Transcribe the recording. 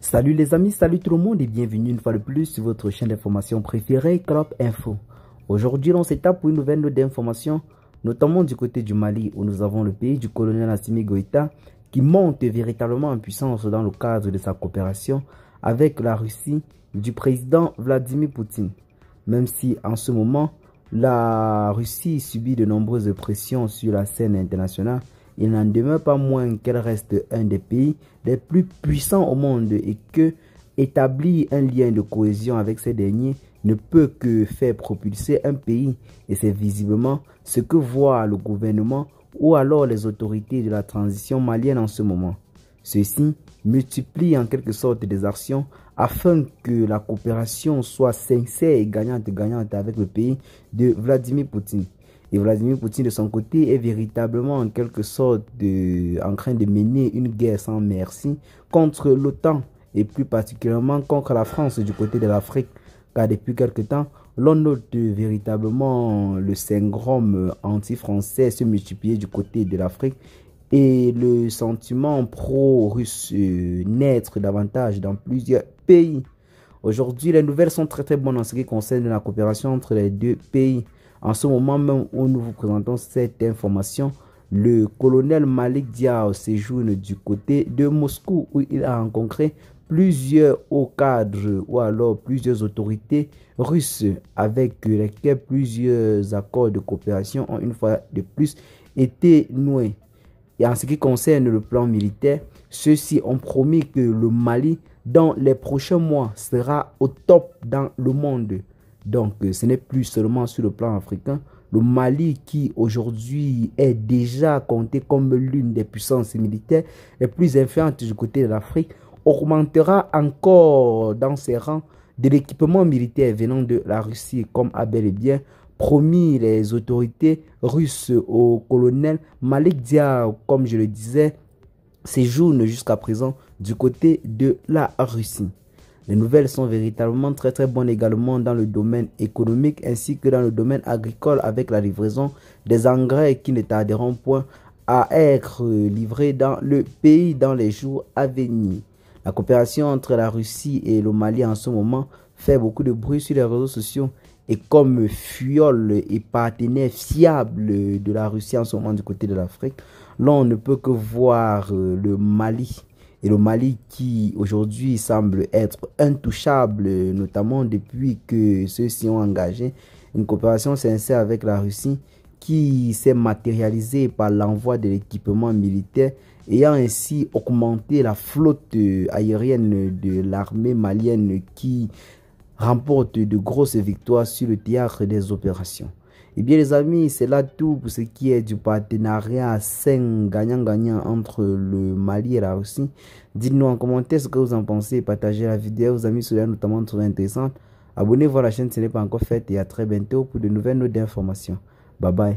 Salut les amis, salut tout le monde et bienvenue une fois de plus sur votre chaîne d'information préférée, Crop Info. Aujourd'hui, on s'étape pour une nouvelle note d'information, notamment du côté du Mali où nous avons le pays du colonel Assimi Goïta qui monte véritablement en puissance dans le cadre de sa coopération avec la Russie du président Vladimir Poutine. Même si en ce moment, la Russie subit de nombreuses pressions sur la scène internationale, il n'en demeure pas moins qu'elle reste un des pays les plus puissants au monde et que établir un lien de cohésion avec ces derniers ne peut que faire propulser un pays et c'est visiblement ce que voit le gouvernement ou alors les autorités de la transition malienne en ce moment. Ceci multiplie en quelque sorte des actions afin que la coopération soit sincère et gagnante-gagnante avec le pays de Vladimir Poutine. Et Vladimir Poutine, de son côté, est véritablement en quelque sorte de, en train de mener une guerre sans merci contre l'OTAN et plus particulièrement contre la France du côté de l'Afrique. Car depuis quelque temps, l'on note véritablement le syndrome anti-français se multiplier du côté de l'Afrique et le sentiment pro-russe euh, naître davantage dans plusieurs pays. Aujourd'hui, les nouvelles sont très très bonnes en ce qui concerne la coopération entre les deux pays. En ce moment même où nous vous présentons cette information, le colonel Malik Diaw séjourne du côté de Moscou où il a rencontré plusieurs hauts cadres ou alors plusieurs autorités russes avec lesquelles plusieurs accords de coopération ont une fois de plus été noués. Et en ce qui concerne le plan militaire, ceux-ci ont promis que le Mali, dans les prochains mois, sera au top dans le monde. Donc, euh, ce n'est plus seulement sur le plan africain. Le Mali, qui aujourd'hui est déjà compté comme l'une des puissances militaires les plus influentes du côté de l'Afrique, augmentera encore dans ses rangs de l'équipement militaire venant de la Russie, comme a bel et bien promis les autorités russes au colonel Malik Dia, comme je le disais, séjourne jusqu'à présent du côté de la Russie. Les nouvelles sont véritablement très très bonnes également dans le domaine économique ainsi que dans le domaine agricole avec la livraison des engrais qui ne tarderont point à être livrés dans le pays dans les jours à venir. La coopération entre la Russie et le Mali en ce moment fait beaucoup de bruit sur les réseaux sociaux et comme fiole et partenaire fiable de la Russie en ce moment du côté de l'Afrique, l'on ne peut que voir le Mali et le Mali qui aujourd'hui semble être intouchable, notamment depuis que ceux-ci ont engagé une coopération sincère avec la Russie qui s'est matérialisée par l'envoi de l'équipement militaire ayant ainsi augmenté la flotte euh, aérienne de l'armée malienne qui remporte de grosses victoires sur le théâtre des opérations. Eh bien les amis, c'est là tout pour ce qui est du partenariat 5 gagnant-gagnant entre le Mali et la Russie. Dites-nous en commentaire ce que vous en pensez, partagez la vidéo vos amis, seraient notamment très intéressants. Abonnez-vous à la chaîne si ce n'est pas encore fait et à très bientôt pour de nouvelles notes d'informations. Bye bye.